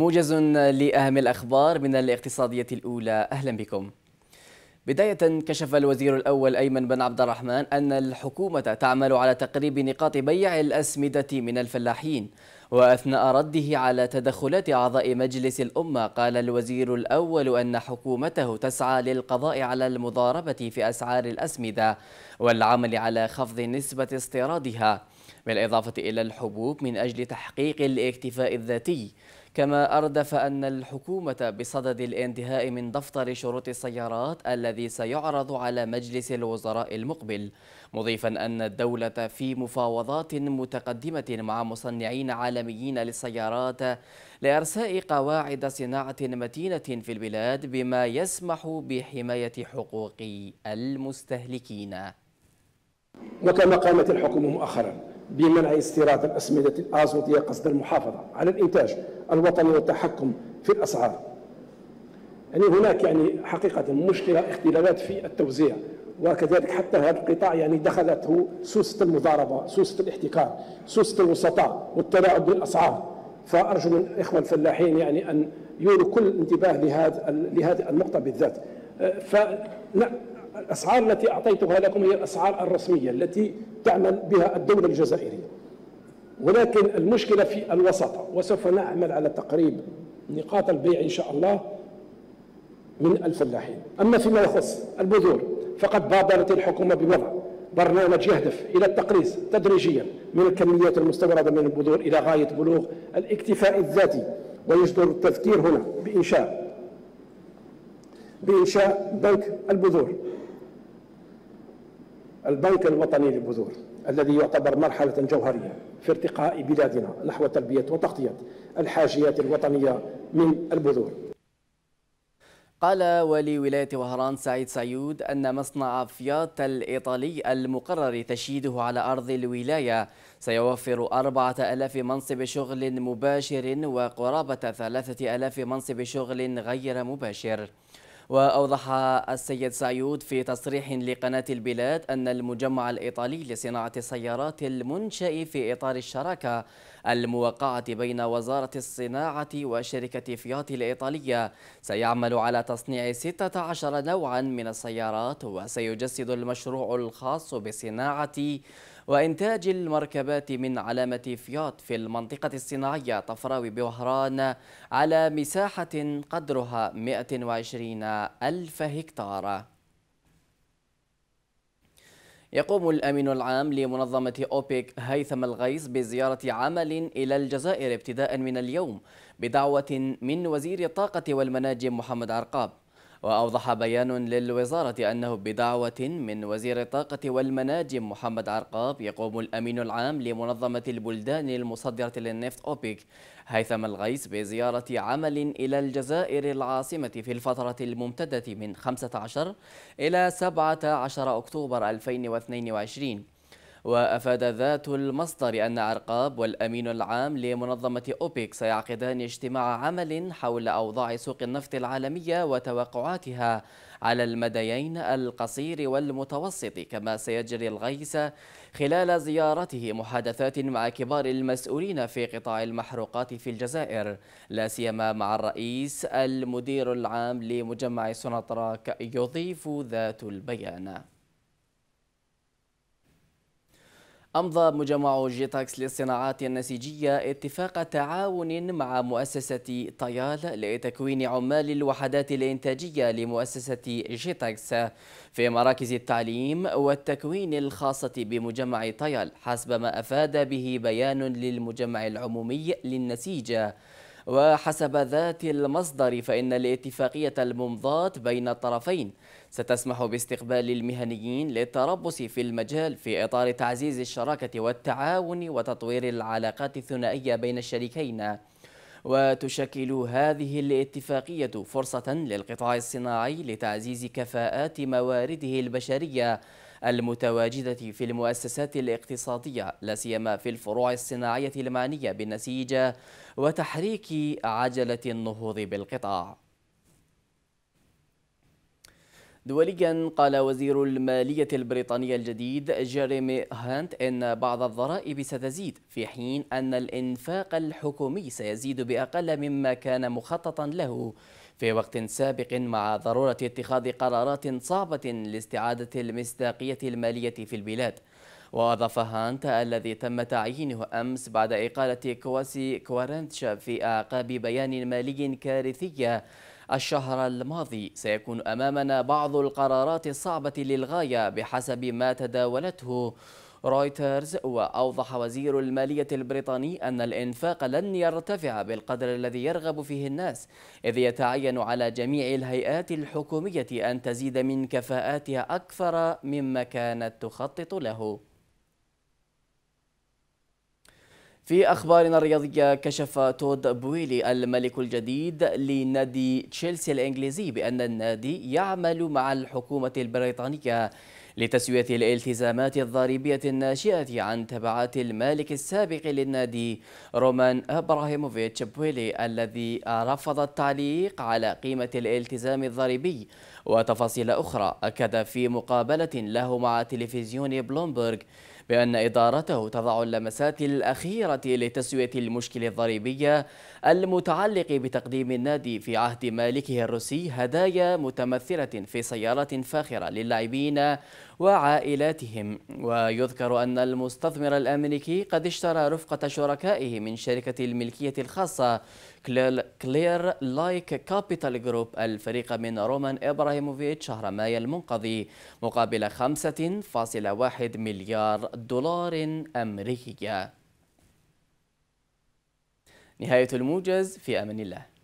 موجز لأهم الأخبار من الاقتصادية الأولى أهلا بكم بداية كشف الوزير الأول أيمن بن عبد الرحمن أن الحكومة تعمل على تقريب نقاط بيع الأسمدة من الفلاحين وأثناء رده على تدخلات أعضاء مجلس الأمة قال الوزير الأول أن حكومته تسعى للقضاء على المضاربة في أسعار الأسمدة والعمل على خفض نسبة استيرادها بالإضافة إلى الحبوب من أجل تحقيق الاكتفاء الذاتي كما أردف أن الحكومة بصدد الانتهاء من دفتر شروط السيارات الذي سيعرض على مجلس الوزراء المقبل مضيفا أن الدولة في مفاوضات متقدمة مع مصنعين عالميين للسيارات لإرساء قواعد صناعة متينة في البلاد بما يسمح بحماية حقوق المستهلكين وكما قامت الحكومة مؤخرا بمنع استيراد الأسمدة الآزوتية قصد المحافظة على الإنتاج الوطني والتحكم في الأسعار يعني هناك يعني حقيقة مشكلة اختلالات في التوزيع وكذلك حتى هذا القطاع يعني دخلته سوسة المضاربة سوسة الاحتكار سوسة الوسطاء والتلاعب بالأسعار فأرجو من الإخوة الفلاحين يعني أن يولوا كل انتباه لهذا لهذه النقطة بالذات أه، فلا الأسعار التي أعطيتها لكم هي الأسعار الرسمية التي تعمل بها الدولة الجزائرية ولكن المشكلة في الوساطة وسوف نعمل على تقريب نقاط البيع إن شاء الله من الفلاحين أما فيما يخص البذور فقد بادرت الحكومة بوضع برنامج يهدف إلى التقليص تدريجيا من الكميات المستوردة من البذور إلى غاية بلوغ الاكتفاء الذاتي ويجدر التذكير هنا بإنشاء بإنشاء بنك البذور البنك الوطني للبذور الذي يعتبر مرحلة جوهرية في ارتقاء بلادنا نحو تلبية وتغطية الحاجيات الوطنية من البذور قال ولي ولاية وهران سعيد سعيود أن مصنع فيات الإيطالي المقرر تشييده على أرض الولاية سيوفر أربعة ألاف منصب شغل مباشر وقرابة ثلاثة ألاف منصب شغل غير مباشر وأوضح السيد سعيود في تصريح لقناة البلاد أن المجمع الإيطالي لصناعة السيارات المنشأ في إطار الشراكة الموقعة بين وزارة الصناعة وشركة فيات الإيطالية سيعمل على تصنيع 16 نوعا من السيارات وسيجسد المشروع الخاص بصناعة وإنتاج المركبات من علامة فيات في المنطقة الصناعية طفراوي بوهران على مساحة قدرها 120 ألف هكتار يقوم الأمين العام لمنظمة أوبيك هيثم الغيث بزيارة عمل إلى الجزائر ابتداء من اليوم بدعوة من وزير الطاقة والمناجم محمد عرقاب وأوضح بيان للوزارة أنه بدعوة من وزير الطاقة والمناجم محمد عرقاب يقوم الأمين العام لمنظمة البلدان المصدرة للنفط أوبيك هيثم الغيث بزيارة عمل إلى الجزائر العاصمة في الفترة الممتدة من 15 إلى 17 أكتوبر 2022 وأفاد ذات المصدر أن عرقاب والأمين العام لمنظمة أوبيك سيعقدان اجتماع عمل حول أوضاع سوق النفط العالمية وتوقعاتها على المديين القصير والمتوسط كما سيجري الغيس خلال زيارته محادثات مع كبار المسؤولين في قطاع المحروقات في الجزائر لا سيما مع الرئيس المدير العام لمجمع سنطراك يضيف ذات البيان أمضى مجمع جيتاكس للصناعات النسيجية اتفاق تعاون مع مؤسسة طيال لتكوين عمال الوحدات الإنتاجية لمؤسسة جيتاكس في مراكز التعليم والتكوين الخاصة بمجمع طيال حسب ما أفاد به بيان للمجمع العمومي للنسيج وحسب ذات المصدر فإن الاتفاقية الممضاة بين الطرفين ستسمح باستقبال المهنيين للتربص في المجال في إطار تعزيز الشراكة والتعاون وتطوير العلاقات الثنائية بين الشريكين وتشكل هذه الاتفاقية فرصة للقطاع الصناعي لتعزيز كفاءات موارده البشرية المتواجدة في المؤسسات الاقتصادية لا سيما في الفروع الصناعية المعنية بالنسيج وتحريك عجلة النهوض بالقطاع دوليا قال وزير المالية البريطانية الجديد جيريمي هانت إن بعض الضرائب ستزيد في حين أن الإنفاق الحكومي سيزيد بأقل مما كان مخططا له في وقت سابق مع ضرورة اتخاذ قرارات صعبة لاستعادة المصداقية المالية في البلاد وأضاف هانت الذي تم تعيينه أمس بعد إقالة كواسي كوارنتشا في أعقاب بيان مالي كارثية الشهر الماضي سيكون أمامنا بعض القرارات الصعبة للغاية بحسب ما تداولته رويترز وأوضح وزير المالية البريطاني أن الإنفاق لن يرتفع بالقدر الذي يرغب فيه الناس إذ يتعين على جميع الهيئات الحكومية أن تزيد من كفاءاتها أكثر مما كانت تخطط له في أخبارنا الرياضية كشف تود بويلي الملك الجديد لنادي تشيلسي الإنجليزي بأن النادي يعمل مع الحكومة البريطانية لتسوية الالتزامات الضريبية الناشئة عن تبعات المالك السابق للنادي رومان أبراهيموفيتش بويلي الذي رفض التعليق على قيمة الالتزام الضريبي وتفاصيل أخرى أكد في مقابلة له مع تلفزيون بلومبرغ بأن إدارته تضع اللمسات الأخيرة لتسوية المشكلة الضريبية المتعلق بتقديم النادي في عهد مالكه الروسي هدايا متمثلة في سيارات فاخرة للاعبين وعائلاتهم ويذكر أن المستثمر الأمريكي قد اشترى رفقة شركائه من شركة الملكية الخاصة كلير لايك كابيتال جروب الفريق من رومان إبراهيموفيتش شهر مايو المنقضي مقابل 5.1 مليار دولار امريكي نهاية الموجز في أمان الله